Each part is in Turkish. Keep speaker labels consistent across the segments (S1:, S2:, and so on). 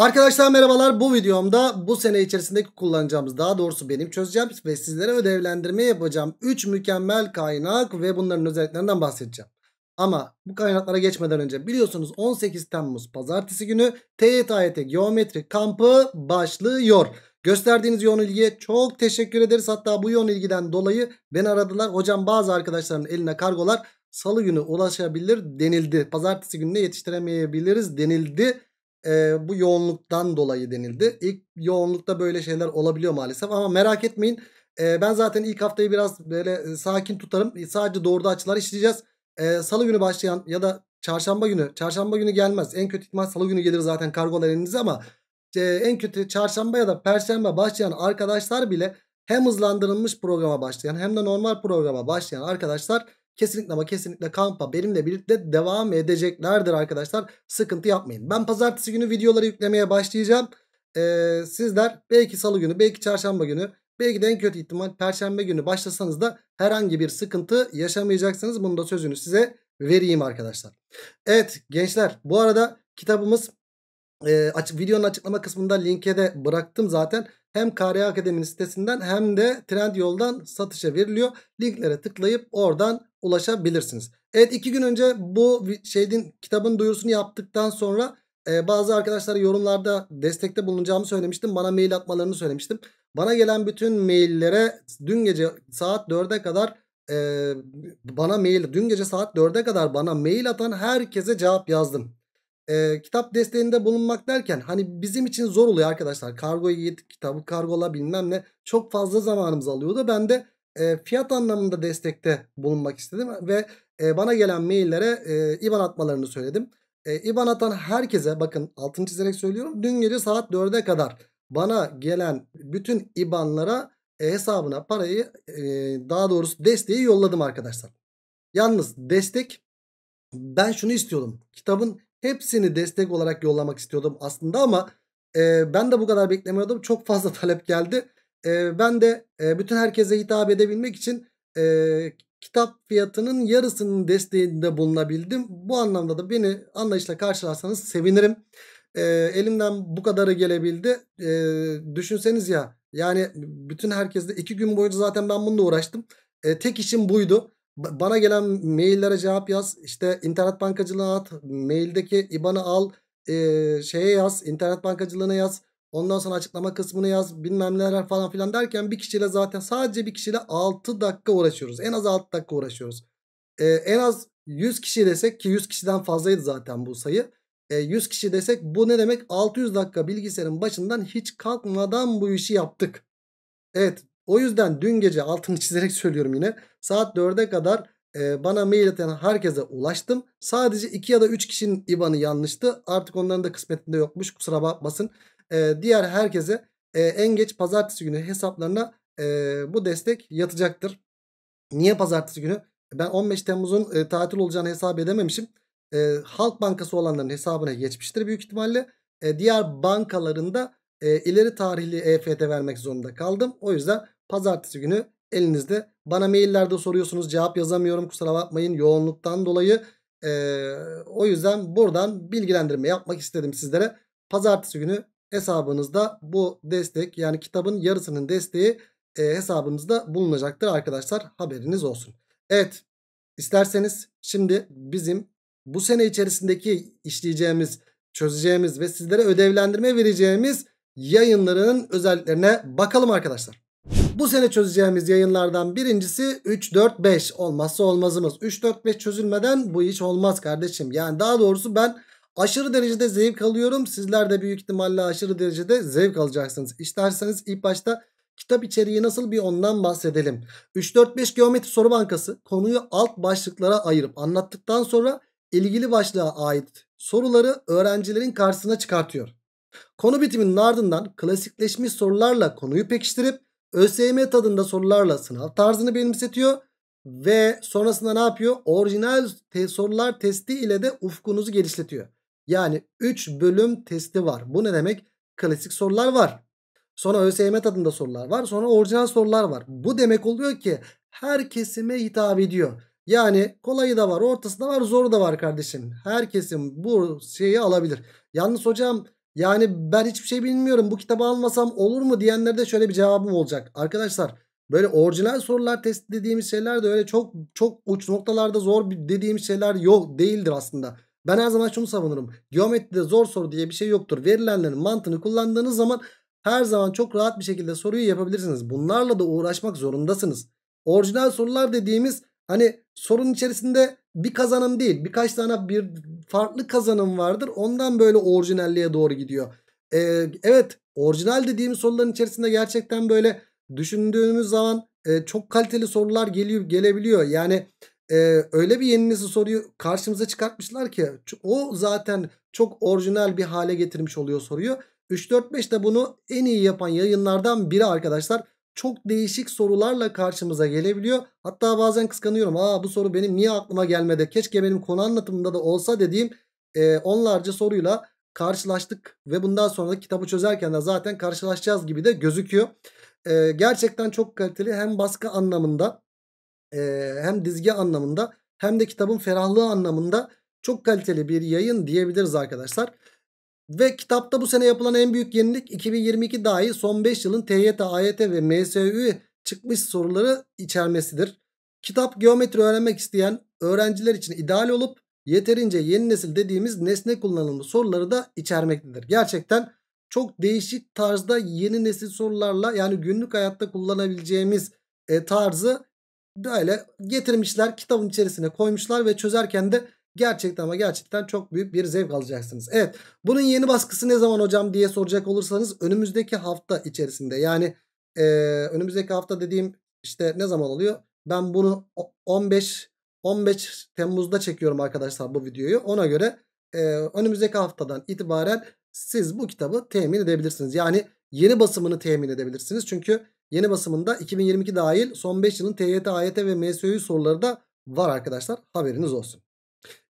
S1: Arkadaşlar merhabalar bu videomda bu sene içerisindeki kullanacağımız daha doğrusu benim çözeceğim ve sizlere ödevlendirme yapacağım 3 mükemmel kaynak ve bunların özelliklerinden bahsedeceğim. Ama bu kaynaklara geçmeden önce biliyorsunuz 18 Temmuz pazartesi günü TYT geometri kampı başlıyor. Gösterdiğiniz yoğun ilgiye çok teşekkür ederiz. Hatta bu yoğun ilgiden dolayı beni aradılar. Hocam bazı arkadaşların eline kargolar salı günü ulaşabilir denildi. Pazartesi gününe yetiştiremeyebiliriz denildi e, bu yoğunluktan dolayı denildi. İlk yoğunlukta böyle şeyler olabiliyor maalesef ama merak etmeyin. E, ben zaten ilk haftayı biraz böyle sakin tutarım. Sadece doğruda açılar işleyeceğiz. E, Salı günü başlayan ya da çarşamba günü. Çarşamba günü gelmez. En kötü ihtimal salı günü gelir zaten kargolar elinize ama e, en kötü çarşamba ya da perşembe başlayan arkadaşlar bile hem hızlandırılmış programa başlayan hem de normal programa başlayan arkadaşlar Kesinlikle ama kesinlikle kampa benimle birlikte devam edeceklerdir arkadaşlar. Sıkıntı yapmayın. Ben pazartesi günü videoları yüklemeye başlayacağım. Ee, sizler belki salı günü, belki çarşamba günü, belki de en kötü ihtimal perşembe günü başlasanız da herhangi bir sıkıntı yaşamayacaksınız. Bunu da sözünü size vereyim arkadaşlar. Evet gençler bu arada kitabımız e, aç, videonun açıklama kısmında linke de bıraktım zaten hem KRA Akademi'nin sitesinden hem de Trendyol'dan satışa veriliyor. Linklere tıklayıp oradan ulaşabilirsiniz. Evet iki gün önce bu şeyin kitabın duyurusunu yaptıktan sonra e, bazı arkadaşlar yorumlarda destekte bulunacağımı söylemiştim. Bana mail atmalarını söylemiştim. Bana gelen bütün maillere dün gece saat 4'e kadar e, bana mail dün gece saat 4'e kadar bana mail atan herkese cevap yazdım e, kitap desteğinde bulunmak derken hani bizim için zor oluyor arkadaşlar. Kargo yiğit kitabı kargola bilmem ne çok fazla zamanımız alıyordu. Ben de e, fiyat anlamında destekte bulunmak istedim ve e, bana gelen maillere e, IBAN atmalarını söyledim. E, IBAN atan herkese bakın altını çizerek söylüyorum. Dün gece saat 4'e kadar bana gelen bütün IBAN'lara e, hesabına parayı e, daha doğrusu desteği yolladım arkadaşlar. Yalnız destek ben şunu istiyordum. Kitabın Hepsini destek olarak yollamak istiyordum aslında ama e, ben de bu kadar beklemiyordum. Çok fazla talep geldi. E, ben de e, bütün herkese hitap edebilmek için e, kitap fiyatının yarısının desteğinde bulunabildim. Bu anlamda da beni anlayışla karşılarsanız sevinirim. E, elimden bu kadarı gelebildi. E, düşünseniz ya yani bütün herkesle iki gün boyunca zaten ben bununla uğraştım. E, tek işim buydu bana gelen maillere cevap yaz. İşte internet bankacılığına at. Maildeki IBAN'ı al. E, şeye yaz. internet bankacılığına yaz. Ondan sonra açıklama kısmını yaz. Bilmem neler falan filan derken bir kişiyle zaten sadece bir kişiyle 6 dakika uğraşıyoruz. En az 6 dakika uğraşıyoruz. E, en az 100 kişi desek ki 100 kişiden fazlaydı zaten bu sayı. E, 100 kişi desek bu ne demek? 600 dakika bilgisayarın başından hiç kalkmadan bu işi yaptık. Evet o yüzden dün gece altını çizerek söylüyorum yine. Saat 4'e kadar e, bana mail atan herkese ulaştım. Sadece 2 ya da 3 kişinin IBAN'ı yanlıştı. Artık onların da kısmetinde yokmuş. Kusura bakmasın. E, diğer herkese e, en geç pazartesi günü hesaplarına e, bu destek yatacaktır. Niye pazartesi günü? E, ben 15 Temmuz'un e, tatil olacağını hesap edememişim. E, Halk Bankası olanların hesabına geçmiştir büyük ihtimalle. E, diğer bankalarında e, ileri tarihli EFT vermek zorunda kaldım. O yüzden Pazartesi günü elinizde. Bana maillerde soruyorsunuz cevap yazamıyorum kusura bakmayın yoğunluktan dolayı. Ee, o yüzden buradan bilgilendirme yapmak istedim sizlere. Pazartesi günü hesabınızda bu destek yani kitabın yarısının desteği e, hesabınızda bulunacaktır arkadaşlar. Haberiniz olsun. Evet isterseniz şimdi bizim bu sene içerisindeki işleyeceğimiz, çözeceğimiz ve sizlere ödevlendirme vereceğimiz yayınların özelliklerine bakalım arkadaşlar. Bu sene çözeceğimiz yayınlardan birincisi 3, 4, 5 olmazsa olmazımız. 3, 4, 5 çözülmeden bu iş olmaz kardeşim. Yani daha doğrusu ben aşırı derecede zevk alıyorum. Sizler de büyük ihtimalle aşırı derecede zevk alacaksınız. İsterseniz ilk başta kitap içeriği nasıl bir ondan bahsedelim. 3, 4, 5 geometri soru bankası konuyu alt başlıklara ayırıp anlattıktan sonra ilgili başlığa ait soruları öğrencilerin karşısına çıkartıyor. Konu bitiminin ardından klasikleşmiş sorularla konuyu pekiştirip ÖSYM tadında sorularla sınav tarzını benimsetiyor. Ve sonrasında ne yapıyor? Orijinal te sorular testi ile de ufkunuzu genişletiyor. Yani 3 bölüm testi var. Bu ne demek? Klasik sorular var. Sonra ÖSYM tadında sorular var. Sonra orijinal sorular var. Bu demek oluyor ki her kesime hitap ediyor. Yani kolayı da var, ortası da var, zoru da var kardeşim. Her bu şeyi alabilir. Yalnız hocam yani ben hiçbir şey bilmiyorum bu kitabı almasam olur mu diyenlerde şöyle bir cevabım olacak. Arkadaşlar böyle orijinal sorular testi dediğimiz şeyler de öyle çok çok uç noktalarda zor dediğimiz şeyler yok değildir aslında. Ben her zaman şunu savunurum. Geometride zor soru diye bir şey yoktur. Verilenlerin mantığını kullandığınız zaman her zaman çok rahat bir şekilde soruyu yapabilirsiniz. Bunlarla da uğraşmak zorundasınız. Orijinal sorular dediğimiz Hani sorun içerisinde bir kazanım değil birkaç tane bir farklı kazanım vardır. Ondan böyle orijinalliğe doğru gidiyor. Ee, evet orijinal dediğimiz soruların içerisinde gerçekten böyle düşündüğümüz zaman e, çok kaliteli sorular geliyor gelebiliyor. Yani e, öyle bir yenilisi soruyu karşımıza çıkartmışlar ki o zaten çok orijinal bir hale getirmiş oluyor soruyu. 3-4-5 de bunu en iyi yapan yayınlardan biri arkadaşlar çok değişik sorularla karşımıza gelebiliyor. Hatta bazen kıskanıyorum. Aa bu soru benim niye aklıma gelmedi? Keşke benim konu anlatımında da olsa dediğim e, onlarca soruyla karşılaştık. Ve bundan sonra da kitabı çözerken de zaten karşılaşacağız gibi de gözüküyor. E, gerçekten çok kaliteli hem baskı anlamında e, hem dizgi anlamında hem de kitabın ferahlığı anlamında çok kaliteli bir yayın diyebiliriz arkadaşlar. Ve kitapta bu sene yapılan en büyük yenilik 2022 dahi son 5 yılın TYT, AYT ve MSÜ çıkmış soruları içermesidir. Kitap geometri öğrenmek isteyen öğrenciler için ideal olup yeterince yeni nesil dediğimiz nesne kullanımı soruları da içermektedir. Gerçekten çok değişik tarzda yeni nesil sorularla yani günlük hayatta kullanabileceğimiz e, tarzı böyle getirmişler kitabın içerisine koymuşlar ve çözerken de Gerçekten ama gerçekten çok büyük bir zevk alacaksınız. Evet bunun yeni baskısı ne zaman hocam diye soracak olursanız önümüzdeki hafta içerisinde yani e, önümüzdeki hafta dediğim işte ne zaman oluyor? Ben bunu 15 15 Temmuz'da çekiyorum arkadaşlar bu videoyu. Ona göre e, önümüzdeki haftadan itibaren siz bu kitabı temin edebilirsiniz. Yani yeni basımını temin edebilirsiniz. Çünkü yeni basımında 2022 dahil son 5 yılın TYT, AYT ve MSÖ soruları da var arkadaşlar. Haberiniz olsun.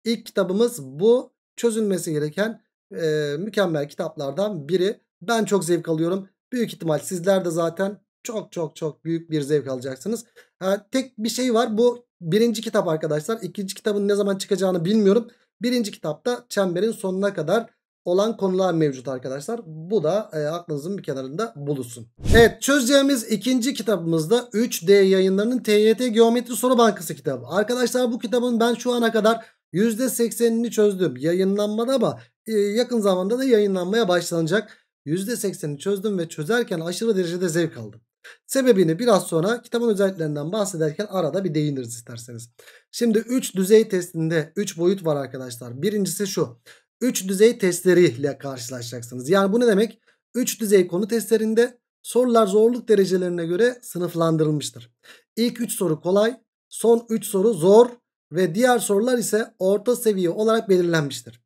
S1: İlk kitabımız bu. Çözülmesi gereken e, mükemmel kitaplardan biri. Ben çok zevk alıyorum. Büyük ihtimal sizler de zaten çok çok çok büyük bir zevk alacaksınız. Ha, tek bir şey var. Bu birinci kitap arkadaşlar. İkinci kitabın ne zaman çıkacağını bilmiyorum. Birinci kitapta çemberin sonuna kadar olan konular mevcut arkadaşlar. Bu da e, aklınızın bir kenarında bulunsun. Evet çözeceğimiz ikinci kitabımızda 3D yayınlarının TYT Geometri Soru Bankası kitabı. Arkadaşlar bu kitabın ben şu ana kadar %80'ini çözdüm. Yayınlanmadı ama e, yakın zamanda da yayınlanmaya başlanacak. %80'ini çözdüm ve çözerken aşırı derecede zevk aldım. Sebebini biraz sonra kitabın özelliklerinden bahsederken arada bir değiniriz isterseniz. Şimdi 3 düzey testinde 3 boyut var arkadaşlar. Birincisi şu. 3 düzey testleriyle karşılaşacaksınız. Yani bu ne demek? 3 düzey konu testlerinde sorular zorluk derecelerine göre sınıflandırılmıştır. İlk 3 soru kolay, son 3 soru zor, ve diğer sorular ise orta seviye olarak belirlenmiştir.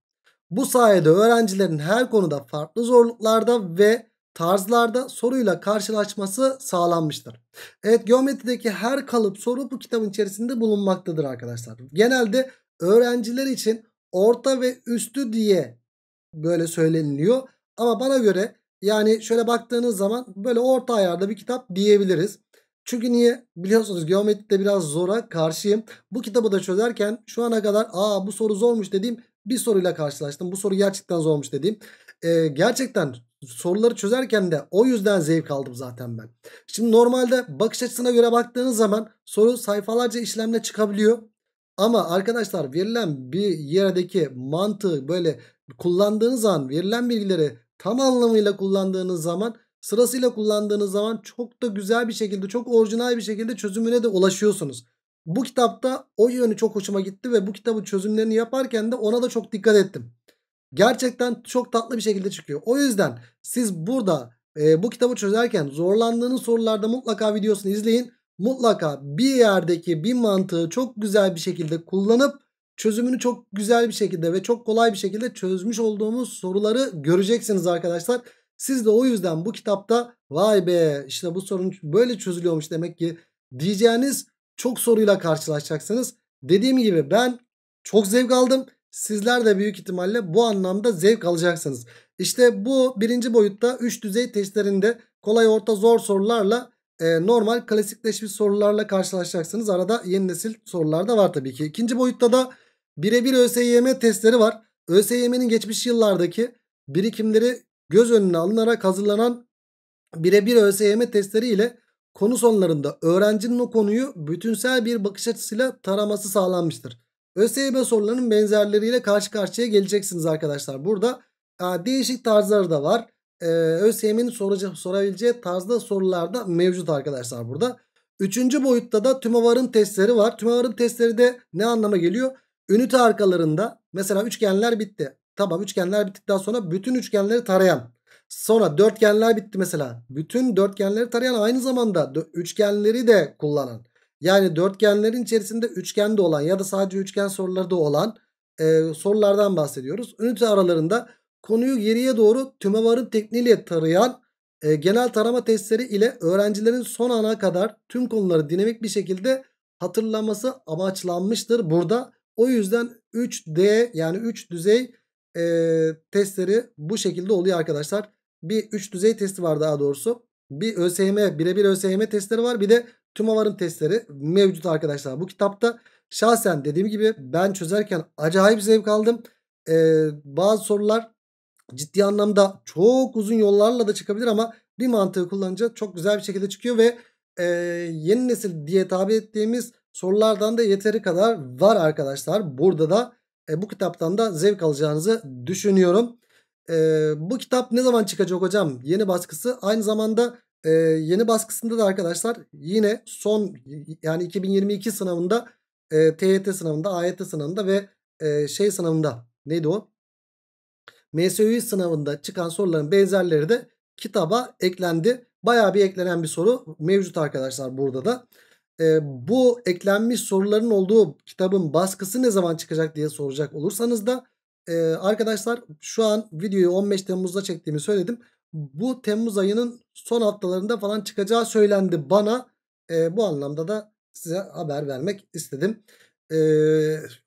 S1: Bu sayede öğrencilerin her konuda farklı zorluklarda ve tarzlarda soruyla karşılaşması sağlanmıştır. Evet geometrideki her kalıp soru bu kitabın içerisinde bulunmaktadır arkadaşlar. Genelde öğrenciler için orta ve üstü diye böyle söyleniliyor. Ama bana göre yani şöyle baktığınız zaman böyle orta ayarda bir kitap diyebiliriz. Çünkü niye? Biliyorsunuz geometride biraz zora karşıyım. Bu kitabı da çözerken şu ana kadar aa bu soru zormuş dediğim bir soruyla karşılaştım. Bu soru gerçekten zormuş dediğim. Ee, gerçekten soruları çözerken de o yüzden zevk aldım zaten ben. Şimdi normalde bakış açısına göre baktığınız zaman soru sayfalarca işlemle çıkabiliyor. Ama arkadaşlar verilen bir yerdeki mantığı böyle kullandığınız an, verilen bilgileri tam anlamıyla kullandığınız zaman sırasıyla kullandığınız zaman çok da güzel bir şekilde çok orijinal bir şekilde çözümüne de ulaşıyorsunuz. Bu kitapta o yönü çok hoşuma gitti ve bu kitabı çözümlerini yaparken de ona da çok dikkat ettim. Gerçekten çok tatlı bir şekilde çıkıyor. O yüzden siz burada e, bu kitabı çözerken zorlandığınız sorularda mutlaka videosunu izleyin. Mutlaka bir yerdeki bir mantığı çok güzel bir şekilde kullanıp çözümünü çok güzel bir şekilde ve çok kolay bir şekilde çözmüş olduğumuz soruları göreceksiniz arkadaşlar. Siz de o yüzden bu kitapta vay be işte bu sorun böyle çözülüyormuş demek ki diyeceğiniz çok soruyla karşılaşacaksınız. Dediğim gibi ben çok zevk aldım. Sizler de büyük ihtimalle bu anlamda zevk alacaksınız. İşte bu birinci boyutta 3 düzey testlerinde kolay orta zor sorularla e, normal klasikleşmiş sorularla karşılaşacaksınız. Arada yeni nesil sorular da var tabii ki. İkinci boyutta da birebir ÖSYM testleri var. ÖSYM'nin geçmiş yıllardaki birikimleri göz önüne alınarak hazırlanan birebir ÖSYM testleri ile konu sonlarında öğrencinin o konuyu bütünsel bir bakış açısıyla taraması sağlanmıştır. ÖSYM sorularının benzerleriyle karşı karşıya geleceksiniz arkadaşlar. Burada e, değişik tarzları da var. Ee, ÖSYM'nin sorabileceği tarzda sorular da mevcut arkadaşlar burada. Üçüncü boyutta da tümavarın testleri var. Tümavarın testleri de ne anlama geliyor? Ünite arkalarında mesela üçgenler bitti. Tamam üçgenler bittikten sonra bütün üçgenleri tarayan. Sonra dörtgenler bitti mesela. Bütün dörtgenleri tarayan aynı zamanda üçgenleri de kullanan. Yani dörtgenlerin içerisinde üçgende olan ya da sadece üçgen soruları da olan e, sorulardan bahsediyoruz. Ünite aralarında konuyu geriye doğru tümevarın tekniğiyle tarayan e, genel tarama testleri ile öğrencilerin son ana kadar tüm konuları dinamik bir şekilde hatırlaması amaçlanmıştır burada. O yüzden 3D yani 3 düzey e, testleri bu şekilde oluyor arkadaşlar. Bir üç düzey testi var daha doğrusu. Bir ÖSYM, birebir ÖSYM testleri var. Bir de TÜMAVAR'ın testleri mevcut arkadaşlar bu kitapta. Şahsen dediğim gibi ben çözerken acayip zevk aldım. Ee, bazı sorular ciddi anlamda çok uzun yollarla da çıkabilir ama bir mantığı kullanınca çok güzel bir şekilde çıkıyor ve e, yeni nesil diye tabi ettiğimiz sorulardan da yeteri kadar var arkadaşlar. Burada da e, bu kitaptan da zevk alacağınızı düşünüyorum. E, bu kitap ne zaman çıkacak hocam? Yeni baskısı. Aynı zamanda e, yeni baskısında da arkadaşlar yine son yani 2022 sınavında e, TYT sınavında, AYT sınavında ve e, şey sınavında neydi o? MSÜ sınavında çıkan soruların benzerleri de kitaba eklendi. Baya bir eklenen bir soru mevcut arkadaşlar burada da e, bu eklenmiş soruların olduğu kitabın baskısı ne zaman çıkacak diye soracak olursanız da e, arkadaşlar şu an videoyu 15 Temmuz'da çektiğimi söyledim. Bu Temmuz ayının son haftalarında falan çıkacağı söylendi bana. E, bu anlamda da size haber vermek istedim. E,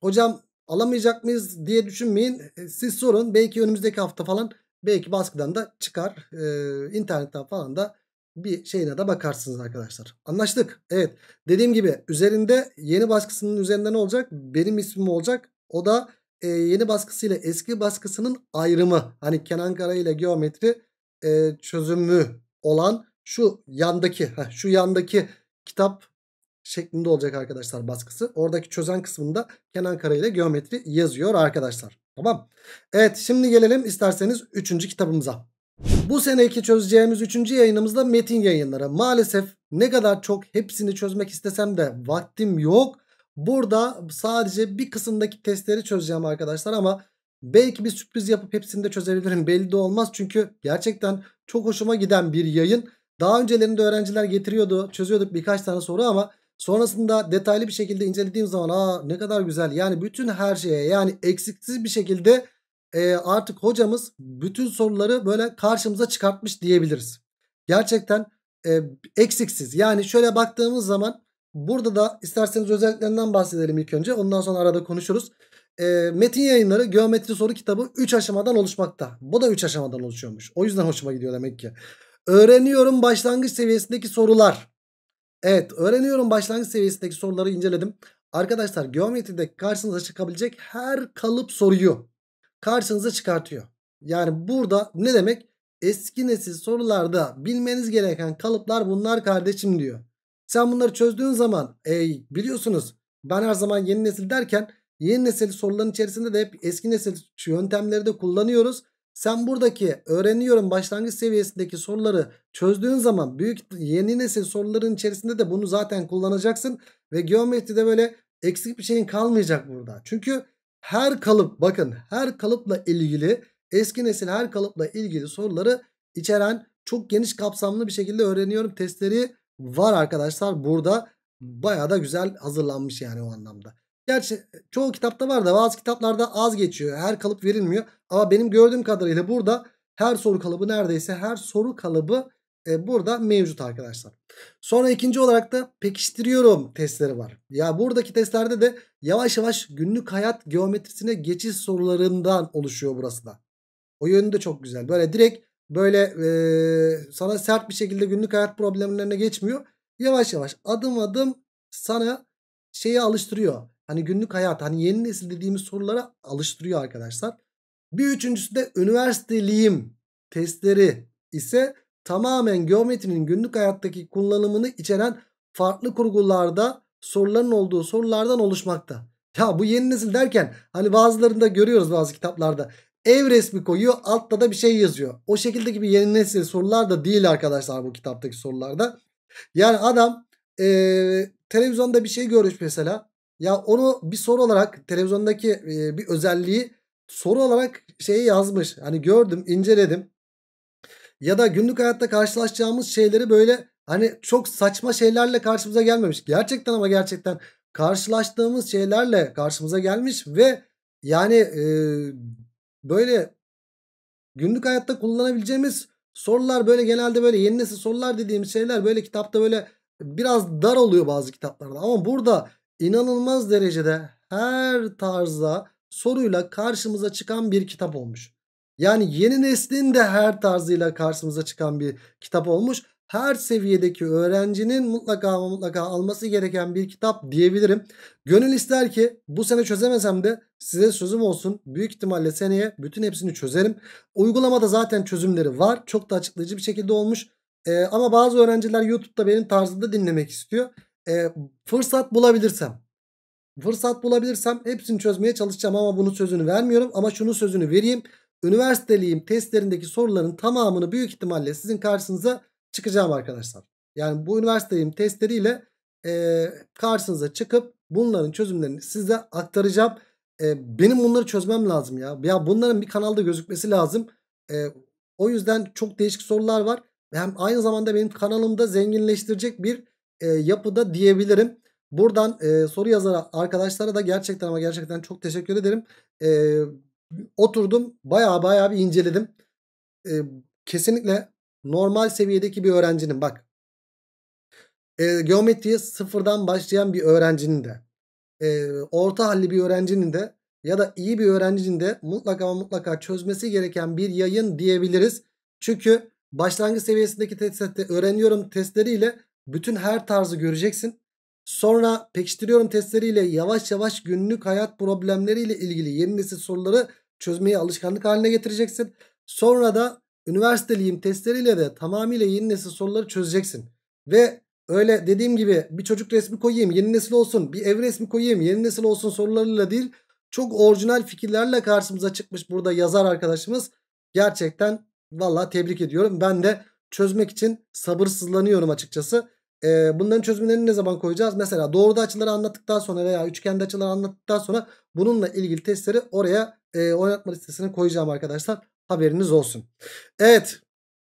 S1: hocam alamayacak mıyız diye düşünmeyin. E, siz sorun belki önümüzdeki hafta falan belki baskıdan da çıkar. E, internetten falan da bir şeyine de bakarsınız arkadaşlar. Anlaştık. Evet. Dediğim gibi üzerinde yeni baskısının üzerinde ne olacak? Benim ismim olacak. O da e, yeni baskısıyla eski baskısının ayrımı. Hani Kenan Kara ile geometri e, çözümü olan şu yandaki heh, şu yandaki kitap şeklinde olacak arkadaşlar baskısı. Oradaki çözen kısmında Kenan Kara ile geometri yazıyor arkadaşlar. Tamam. Evet şimdi gelelim isterseniz 3. kitabımıza. Bu seneki çözeceğimiz üçüncü yayınımızda metin yayınları. Maalesef ne kadar çok hepsini çözmek istesem de vaktim yok. Burada sadece bir kısımdaki testleri çözeceğim arkadaşlar ama belki bir sürpriz yapıp hepsini de çözebilirim. Belli de olmaz çünkü gerçekten çok hoşuma giden bir yayın. Daha öncelerinde öğrenciler getiriyordu çözüyorduk birkaç tane soru ama sonrasında detaylı bir şekilde incelediğim zaman aa ne kadar güzel yani bütün her şeye yani eksiksiz bir şekilde e, artık hocamız bütün soruları böyle karşımıza çıkartmış diyebiliriz. Gerçekten e, eksiksiz. Yani şöyle baktığımız zaman burada da isterseniz özelliklerinden bahsedelim ilk önce. Ondan sonra arada konuşuruz. E, metin yayınları geometri soru kitabı 3 aşamadan oluşmakta. Bu da 3 aşamadan oluşuyormuş. O yüzden hoşuma gidiyor demek ki. Öğreniyorum başlangıç seviyesindeki sorular. Evet öğreniyorum başlangıç seviyesindeki soruları inceledim. Arkadaşlar geometride karşınıza çıkabilecek her kalıp soruyu karşınıza çıkartıyor. Yani burada ne demek? Eski nesil sorularda bilmeniz gereken kalıplar bunlar kardeşim diyor. Sen bunları çözdüğün zaman e, biliyorsunuz ben her zaman yeni nesil derken yeni nesil soruların içerisinde de hep eski nesil yöntemleri de kullanıyoruz. Sen buradaki öğreniyorum başlangıç seviyesindeki soruları çözdüğün zaman büyük yeni nesil soruların içerisinde de bunu zaten kullanacaksın. Ve geometride böyle eksik bir şeyin kalmayacak burada. Çünkü her kalıp bakın her kalıpla ilgili eski nesil her kalıpla ilgili soruları içeren çok geniş kapsamlı bir şekilde öğreniyorum testleri var arkadaşlar. Burada baya da güzel hazırlanmış yani o anlamda. Gerçi çoğu kitapta var da bazı kitaplarda az geçiyor. Her kalıp verilmiyor. Ama benim gördüğüm kadarıyla burada her soru kalıbı neredeyse her soru kalıbı e, burada mevcut arkadaşlar. Sonra ikinci olarak da pekiştiriyorum testleri var. Ya buradaki testlerde de yavaş yavaş günlük hayat geometrisine geçiş sorularından oluşuyor burası da. O yönü de çok güzel. Böyle direkt böyle e, sana sert bir şekilde günlük hayat problemlerine geçmiyor. Yavaş yavaş adım adım sana şeyi alıştırıyor. Hani günlük hayat hani yeni nesil dediğimiz sorulara alıştırıyor arkadaşlar. Bir üçüncüsü de üniversiteliğim testleri ise tamamen geometrinin günlük hayattaki kullanımını içeren farklı kurgularda soruların olduğu sorulardan oluşmakta. Ya bu yeni nesil derken hani bazılarında görüyoruz bazı kitaplarda ev resmi koyuyor altta da bir şey yazıyor. O şekildeki bir yeni nesil sorular da değil arkadaşlar bu kitaptaki sorularda. Yani adam e, televizyonda bir şey görmüş mesela. Ya onu bir soru olarak televizyondaki e, bir özelliği soru olarak şeyi yazmış. Hani gördüm inceledim ya da günlük hayatta karşılaşacağımız şeyleri böyle hani çok saçma şeylerle karşımıza gelmemiş. Gerçekten ama gerçekten karşılaştığımız şeylerle karşımıza gelmiş ve yani e, böyle günlük hayatta kullanabileceğimiz sorular böyle genelde böyle yeni nesil sorular dediğim şeyler böyle kitapta böyle biraz dar oluyor bazı kitaplarda ama burada inanılmaz derecede her tarza soruyla karşımıza çıkan bir kitap olmuş. Yani yeni neslin de her tarzıyla karşımıza çıkan bir kitap olmuş. Her seviyedeki öğrencinin mutlaka ama mutlaka alması gereken bir kitap diyebilirim. Gönül ister ki bu sene çözemesem de size sözüm olsun. Büyük ihtimalle seneye bütün hepsini çözerim. Uygulamada zaten çözümleri var. Çok da açıklayıcı bir şekilde olmuş. Ee, ama bazı öğrenciler YouTube'da benim tarzımda dinlemek istiyor. Ee, fırsat bulabilirsem Fırsat bulabilirsem hepsini çözmeye çalışacağım ama bunu sözünü vermiyorum. Ama şunu sözünü vereyim. Üniversiteliğim testlerindeki soruların tamamını büyük ihtimalle sizin karşınıza çıkacağım arkadaşlar. Yani bu üniversiteliğim testleriyle e, karşınıza çıkıp bunların çözümlerini size aktaracağım. E, benim bunları çözmem lazım ya. Ya bunların bir kanalda gözükmesi lazım. E, o yüzden çok değişik sorular var. Hem aynı zamanda benim kanalımda zenginleştirecek bir e, yapıda diyebilirim. Buradan e, soru yazara arkadaşlara da gerçekten ama gerçekten çok teşekkür ederim. E, oturdum baya baya bir inceledim. E, kesinlikle normal seviyedeki bir öğrencinin bak e, geometriye sıfırdan başlayan bir öğrencinin de e, orta halli bir öğrencinin de ya da iyi bir öğrencinin de mutlaka ama mutlaka çözmesi gereken bir yayın diyebiliriz. Çünkü başlangıç seviyesindeki testlerde öğreniyorum testleriyle bütün her tarzı göreceksin. Sonra pekiştiriyorum testleriyle yavaş yavaş günlük hayat problemleriyle ilgili yeni nesil soruları çözmeyi alışkanlık haline getireceksin. Sonra da üniversiteliğim testleriyle de tamamıyla yeni nesil soruları çözeceksin. Ve öyle dediğim gibi bir çocuk resmi koyayım yeni nesil olsun bir ev resmi koyayım yeni nesil olsun sorularıyla değil çok orijinal fikirlerle karşımıza çıkmış burada yazar arkadaşımız. Gerçekten valla tebrik ediyorum. Ben de çözmek için sabırsızlanıyorum açıkçası. E, bunların çözümlerini ne zaman koyacağız? Mesela doğru açıları anlattıktan sonra veya üçgende açıları anlattıktan sonra bununla ilgili testleri oraya e, oynatma listesine koyacağım arkadaşlar. Haberiniz olsun. Evet.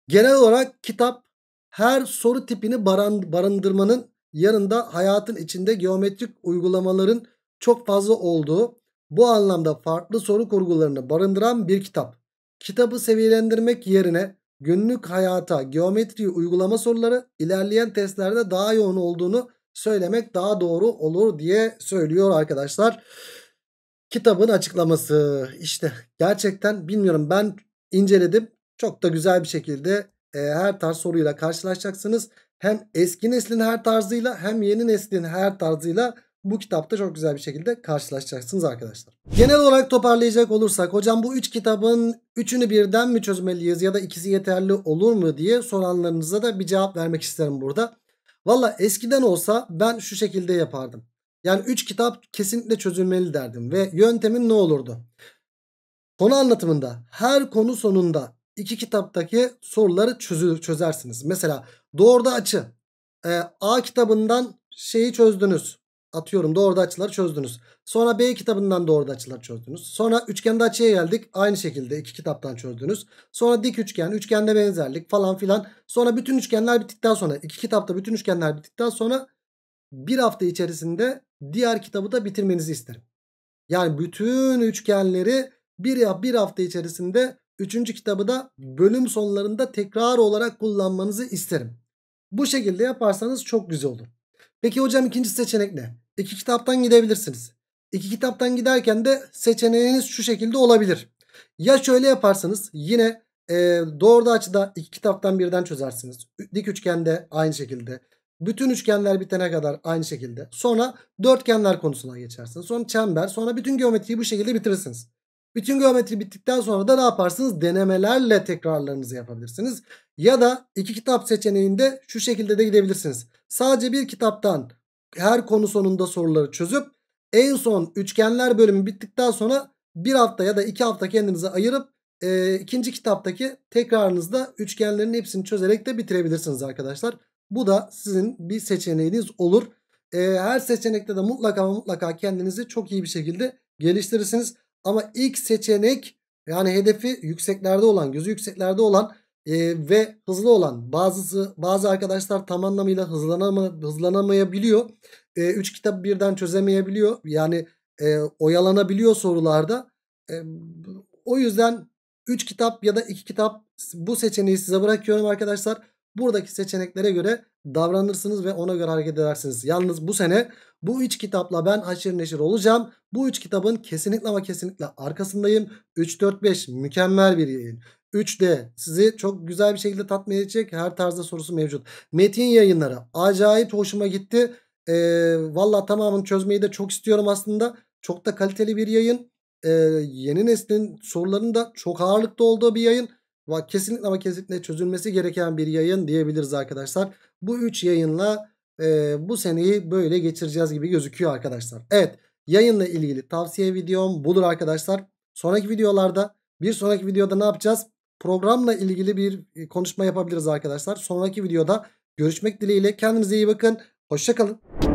S1: Genel olarak kitap her soru tipini barındırmanın yanında hayatın içinde geometrik uygulamaların çok fazla olduğu bu anlamda farklı soru kurgularını barındıran bir kitap. Kitabı seviyelendirmek yerine günlük hayata geometriyi uygulama soruları ilerleyen testlerde daha yoğun olduğunu söylemek daha doğru olur diye söylüyor arkadaşlar. Kitabın açıklaması işte gerçekten bilmiyorum ben inceledim. Çok da güzel bir şekilde e, her tarz soruyla karşılaşacaksınız. Hem eski neslin her tarzıyla hem yeni neslin her tarzıyla bu kitapta çok güzel bir şekilde karşılaşacaksınız arkadaşlar. Genel olarak toparlayacak olursak hocam bu 3 kitabın üçünü birden mi çözmeliyiz ya da ikisi yeterli olur mu diye soranlarınıza da bir cevap vermek isterim burada. Valla eskiden olsa ben şu şekilde yapardım. Yani 3 kitap kesinlikle çözülmeli derdim ve yöntemin ne olurdu? Konu anlatımında her konu sonunda iki kitaptaki soruları çözü çözersiniz. Mesela doğruda açı. Ee, A kitabından şeyi çözdünüz. Atıyorum doğruda açıları çözdünüz. Sonra B kitabından doğruda açıları çözdünüz. Sonra üçgende açıya geldik. Aynı şekilde iki kitaptan çözdünüz. Sonra dik üçgen, üçgende benzerlik falan filan. Sonra bütün üçgenler bittikten sonra iki kitapta bütün üçgenler bittikten sonra bir hafta içerisinde diğer kitabı da bitirmenizi isterim. Yani bütün üçgenleri bir, ya bir hafta içerisinde üçüncü kitabı da bölüm sonlarında tekrar olarak kullanmanızı isterim. Bu şekilde yaparsanız çok güzel olur. Peki hocam ikinci seçenek ne? İki kitaptan gidebilirsiniz. İki kitaptan giderken de seçeneğiniz şu şekilde olabilir. Ya şöyle yaparsınız yine e, doğru açıda iki kitaptan birden çözersiniz. Dik üçgende aynı şekilde. Bütün üçgenler bitene kadar aynı şekilde. Sonra dörtgenler konusuna geçersiniz. Sonra çember sonra bütün geometriyi bu şekilde bitirirsiniz. Bütün geometri bittikten sonra da ne yaparsınız? Denemelerle tekrarlarınızı yapabilirsiniz. Ya da iki kitap seçeneğinde şu şekilde de gidebilirsiniz. Sadece bir kitaptan her konu sonunda soruları çözüp en son üçgenler bölümü bittikten sonra bir hafta ya da iki hafta kendinize ayırıp e, ikinci kitaptaki tekrarınızda üçgenlerin hepsini çözerek de bitirebilirsiniz arkadaşlar. Bu da sizin bir seçeneğiniz olur. E, her seçenekte de mutlaka mutlaka kendinizi çok iyi bir şekilde geliştirirsiniz. Ama ilk seçenek yani hedefi yükseklerde olan, gözü yükseklerde olan e, ve hızlı olan bazısı bazı arkadaşlar tam anlamıyla hızlanama, hızlanamayabiliyor. 3 e, üç kitap birden çözemeyebiliyor. Yani e, oyalanabiliyor sorularda. E, o yüzden 3 kitap ya da 2 kitap bu seçeneği size bırakıyorum arkadaşlar buradaki seçeneklere göre davranırsınız ve ona göre hareket edersiniz. Yalnız bu sene bu üç kitapla ben aşırı neşir olacağım. Bu üç kitabın kesinlikle ama kesinlikle arkasındayım. 3-4-5 mükemmel bir yayın. 3D sizi çok güzel bir şekilde tatmin edecek her tarzda sorusu mevcut. Metin yayınları acayip hoşuma gitti. E, ee, Valla tamamını çözmeyi de çok istiyorum aslında. Çok da kaliteli bir yayın. E, yeni neslin sorularının da çok ağırlıkta olduğu bir yayın kesinlikle ama kesinlikle çözülmesi gereken bir yayın diyebiliriz arkadaşlar. Bu 3 yayınla e, bu seneyi böyle geçireceğiz gibi gözüküyor arkadaşlar. Evet yayınla ilgili tavsiye videom budur arkadaşlar. Sonraki videolarda bir sonraki videoda ne yapacağız? Programla ilgili bir e, konuşma yapabiliriz arkadaşlar. Sonraki videoda görüşmek dileğiyle kendinize iyi bakın. Hoşçakalın.